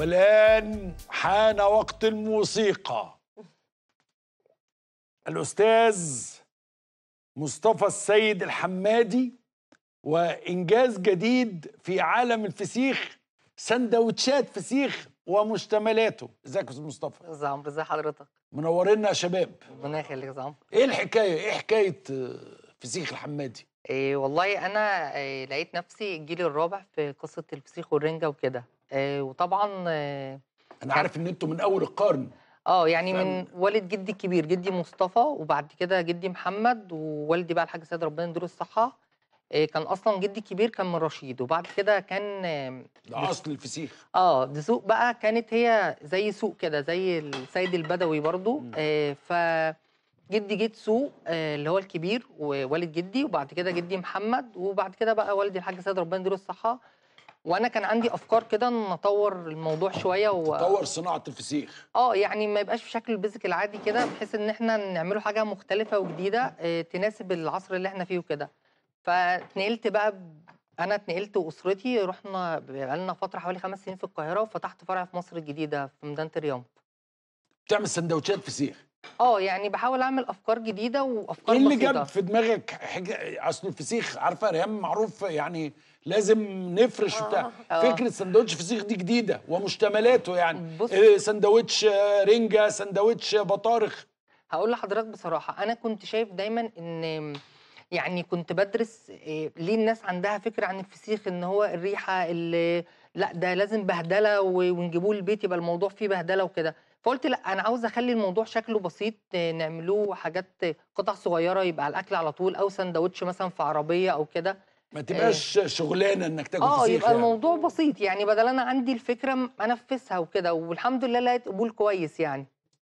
والآن حان وقت الموسيقى الأستاذ مصطفى السيد الحمادي وإنجاز جديد في عالم الفسيخ سندوتشات فسيخ ومشتملاته ازيك يا استاذ مصطفى ازي عمرو ازي حضرتك منورنا يا شباب ربنا يخليك يا عمرو ايه الحكايه ايه حكايه آه، فسيخ الحمادي إيه والله انا إيه لقيت نفسي الجيل الرابع في قصه الفسيخ والرنجه وكده آه، وطبعا آه، انا عارف ان انتوا من اول القرن اه يعني من والد جدي الكبير جدي مصطفى وبعد كده جدي محمد ووالدي بقى الحاج سيد ربنا يديله الصحه آه، كان اصلا جدي الكبير كان من رشيد وبعد كده كان ده اصل الفسيخ اه دي سوق بقى كانت هي زي سوق كده زي السيد البدوي برضو آه ف جدي جيت سوق آه اللي هو الكبير ووالد جدي وبعد كده جدي محمد وبعد كده بقى والدي الحاج سيد ربنا يديله الصحه وانا كان عندي افكار كده نطور الموضوع شويه و... تطور صناعه الفسيخ اه يعني ما يبقاش في شكل البيزك العادي كده بحيث ان احنا نعمله حاجه مختلفه وجديده آه، تناسب العصر اللي احنا فيه وكده فاتنقلت بقى انا اتنقلت واسرتي رحنا بقالنا فتره حوالي خمس سنين في القاهره وفتحت فرع في مصر الجديده في ميدان الرياض بتعمل سندوتشات فسيخ آه، يعني بحاول أعمل أفكار جديدة وأفكار إيه اللي جاب في دماغِك أصل الفسيخ عارفة ريهام معروف يعني لازم نفرش آه. وبتاع، آه. فكرة ساندوتش فسيخ دي جديدة ومشتملاته يعني، بُص آه، سندوتش ساندوتش رِنجة، ساندوتش بطارخ. هقول لحضرتك بصراحة، أنا كنت شايف دايمًا إن يعني كنت بدرس آه، ليه الناس عندها فكره عن الفسيخ ان هو الريحه اللي لا ده لازم بهدله ونجيبوه البيت يبقى الموضوع فيه بهدله وكده فقلت لا انا عاوز اخلي الموضوع شكله بسيط آه، نعملوه حاجات قطع صغيره يبقى على الاكل على طول او سندوتش مثلا في عربيه او كده ما آه. تبقاش شغلانه انك تاكل اه يبقى يعني. الموضوع بسيط يعني بدل انا عندي الفكره انفذها وكده والحمد لله لقيت قبول كويس يعني